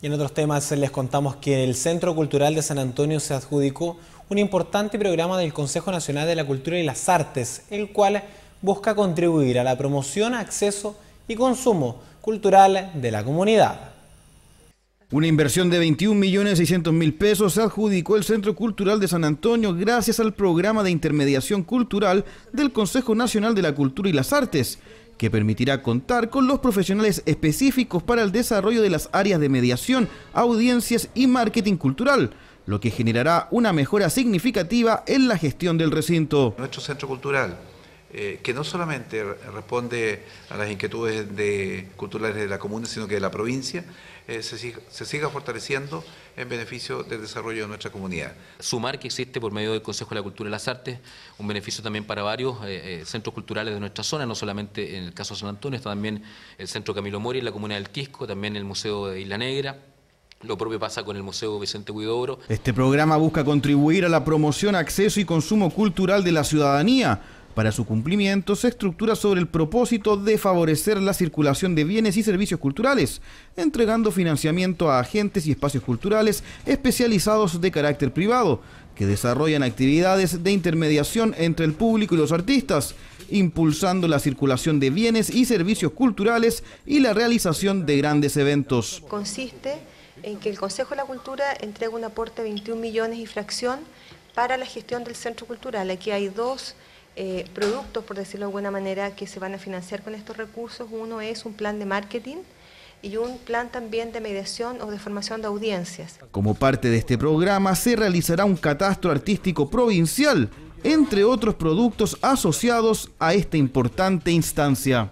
Y en otros temas les contamos que el Centro Cultural de San Antonio se adjudicó un importante programa del Consejo Nacional de la Cultura y las Artes, el cual busca contribuir a la promoción, acceso y consumo cultural de la comunidad. Una inversión de 21.600.000 pesos se adjudicó el Centro Cultural de San Antonio gracias al programa de intermediación cultural del Consejo Nacional de la Cultura y las Artes, que permitirá contar con los profesionales específicos para el desarrollo de las áreas de mediación, audiencias y marketing cultural, lo que generará una mejora significativa en la gestión del recinto. Nuestro centro cultural eh, que no solamente responde a las inquietudes de, culturales de la comuna, sino que de la provincia, eh, se, siga fortaleciendo en beneficio del desarrollo de nuestra comunidad. Sumar que existe por medio del Consejo de la Cultura y las Artes, un beneficio también para varios eh, centros culturales de nuestra zona, no solamente en el caso de San Antonio, está también el Centro Camilo Mori en la comuna del Quisco, también el Museo de Isla Negra, lo propio pasa con el Museo Vicente Huidobro. Este programa busca contribuir a la promoción, acceso y consumo cultural de la ciudadanía para su cumplimiento se estructura sobre el propósito de favorecer la circulación de bienes y servicios culturales, entregando financiamiento a agentes y espacios culturales especializados de carácter privado, que desarrollan actividades de intermediación entre el público y los artistas, impulsando la circulación de bienes y servicios culturales y la realización de grandes eventos. Consiste en que el Consejo de la Cultura entrega un aporte de 21 millones y fracción para la gestión del centro cultural. Aquí hay dos eh, productos, por decirlo de alguna manera, que se van a financiar con estos recursos. Uno es un plan de marketing y un plan también de mediación o de formación de audiencias. Como parte de este programa se realizará un catastro artístico provincial, entre otros productos asociados a esta importante instancia.